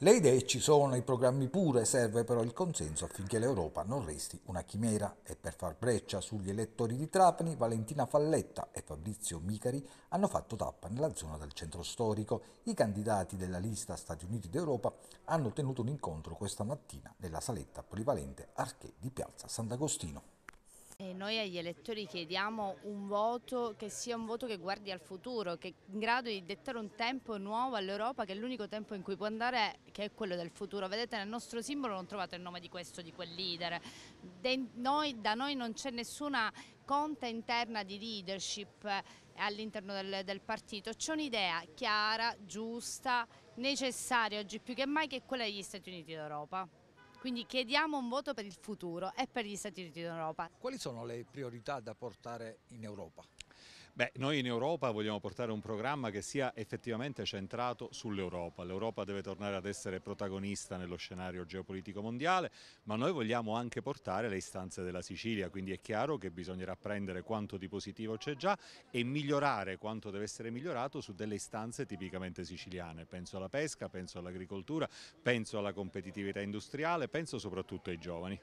Le idee ci sono, i programmi pure, serve però il consenso affinché l'Europa non resti una chimera e per far breccia sugli elettori di Trapani, Valentina Falletta e Fabrizio Micari hanno fatto tappa nella zona del centro storico. I candidati della lista Stati Uniti d'Europa hanno tenuto un incontro questa mattina nella saletta polivalente Arché di Piazza Sant'Agostino. E noi agli elettori chiediamo un voto che sia un voto che guardi al futuro, che è in grado di dettare un tempo nuovo all'Europa, che è l'unico tempo in cui può andare, che è quello del futuro. Vedete nel nostro simbolo non trovate il nome di questo, di quel leader. Noi, da noi non c'è nessuna conta interna di leadership eh, all'interno del, del, partito. C'è un'idea chiara, giusta, necessaria oggi più che mai che è quella degli Stati Uniti d'Europa. Quindi chiediamo un voto per il futuro e per gli Stati Uniti d'Europa. Quali sono le priorità da portare in Europa? Beh, noi in Europa vogliamo portare un programma che sia effettivamente centrato sull'Europa. L'Europa deve tornare ad essere protagonista nello scenario geopolitico mondiale, ma noi vogliamo anche portare le istanze della Sicilia, quindi è chiaro che bisognerà prendere quanto di positivo c'è già e migliorare quanto deve essere migliorato su delle istanze tipicamente siciliane. Penso alla pesca, penso all'agricoltura, penso alla competitività industriale, penso soprattutto ai giovani.